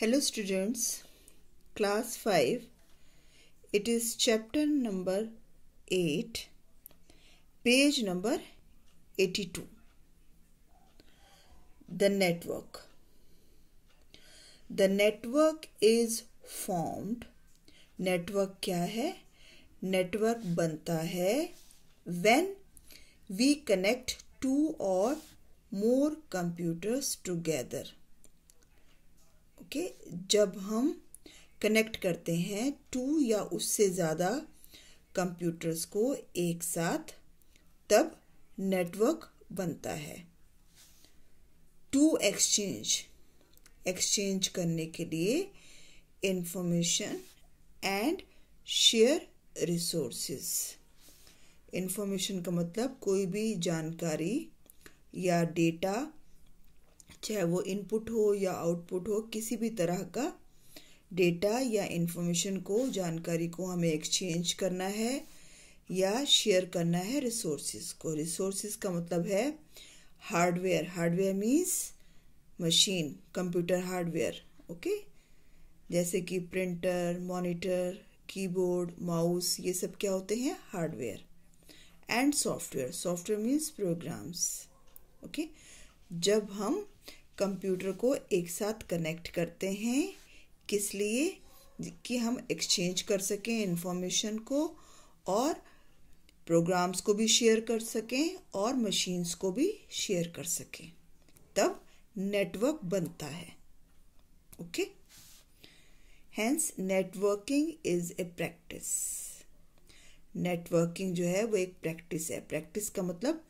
Hello students class five it is chapter number eight page number eighty two the network the network is formed network क्या है network बनता है when we connect to और मोर computers together okay जब हम connect करते हैं to या उससे ज़्यादा कंप्यूटर्स को एक साथ तब नेटवर्क बनता है टू एक्सचेंज एक्सचेंज करने के लिए information and share resources information का मतलब कोई भी जानकारी या डेटा चाहे वो इनपुट हो या आउटपुट हो किसी भी तरह का डेटा या इन्फॉर्मेशन को जानकारी को हमें एक्सचेंज करना है या शेयर करना है रिसोर्सेज को रिसोर्सेज का मतलब है hardware hardware means machine computer hardware okay जैसे कि प्रिंटर मॉनिटर कीबोर्ड माउस ये सब क्या होते हैं hardware and software software means programs okay जब हम कंप्यूटर को एक साथ कनेक्ट करते हैं किस लिए कि हम एक्सचेंज कर सकें इन्फॉर्मेशन को और प्रोग्राम्स को भी शेयर कर सकें और मशीन्स को भी शेयर कर सकें तब नेटवर्क बनता है okay hence networking is a practice networking जो है वो एक प्रैक्टिस है प्रैक्टिस का मतलब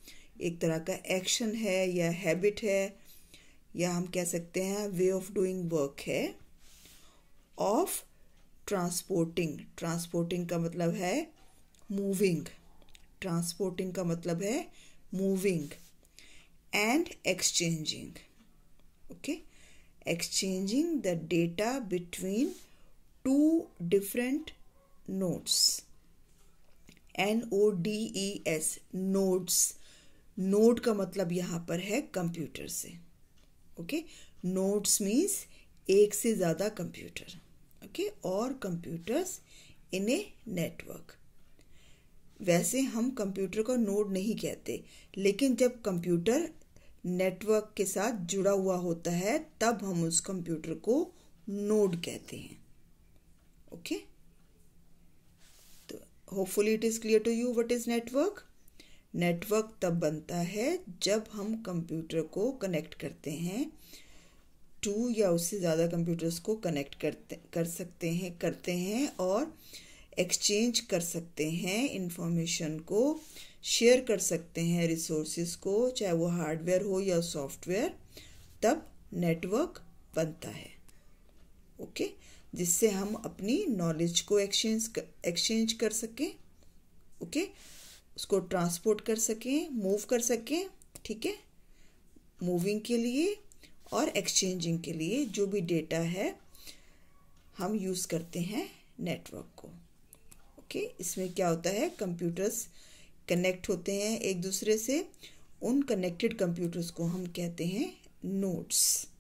एक तरह का एक्शन है या हैबिट है या हम कह सकते हैं वे ऑफ डूइंग वर्क है ऑफ ट्रांसपोर्टिंग ट्रांसपोर्टिंग का मतलब है मूविंग ट्रांसपोर्टिंग का मतलब है moving and exchanging okay exchanging the data between two different nodes N O D E S nodes node का मतलब यहाँ पर है कंप्यूटर से ओके नोट्स मीन्स एक से ज़्यादा कंप्यूटर ओके और कंप्यूटर्स इन ए नेटवर्क वैसे हम कंप्यूटर को नोड नहीं कहते लेकिन जब कंप्यूटर नेटवर्क के साथ जुड़ा हुआ होता है तब हम उस कंप्यूटर को नोड कहते हैं ओके तो hopefully it is clear to you what is network network तब बनता है जब हम कंप्यूटर को कनेक्ट करते हैं टू या उससे ज़्यादा कंप्यूटर्स को कनेक्ट करते कर सकते हैं करते हैं और एक्सचेंज कर सकते हैं इंफॉर्मेशन को शेयर कर सकते हैं रिसोर्सेज को चाहे वो हार्डवेयर हो या सॉफ्टवेयर तब नेटवर्क बनता है ओके जिससे हम अपनी नॉलेज को एक्सचेंज एक्सचेंज कर सकें ओके okay? उसको ट्रांसपोर्ट कर सकें मूव कर सकें ठीक है मूविंग के लिए और एक्सचेंजिंग के लिए जो भी डेटा है हम यूज़ करते हैं नेटवर्क को ओके इसमें क्या होता है कंप्यूटर्स कनेक्ट होते हैं एक दूसरे से उन कनेक्टेड कंप्यूटर्स को हम कहते हैं नोट्स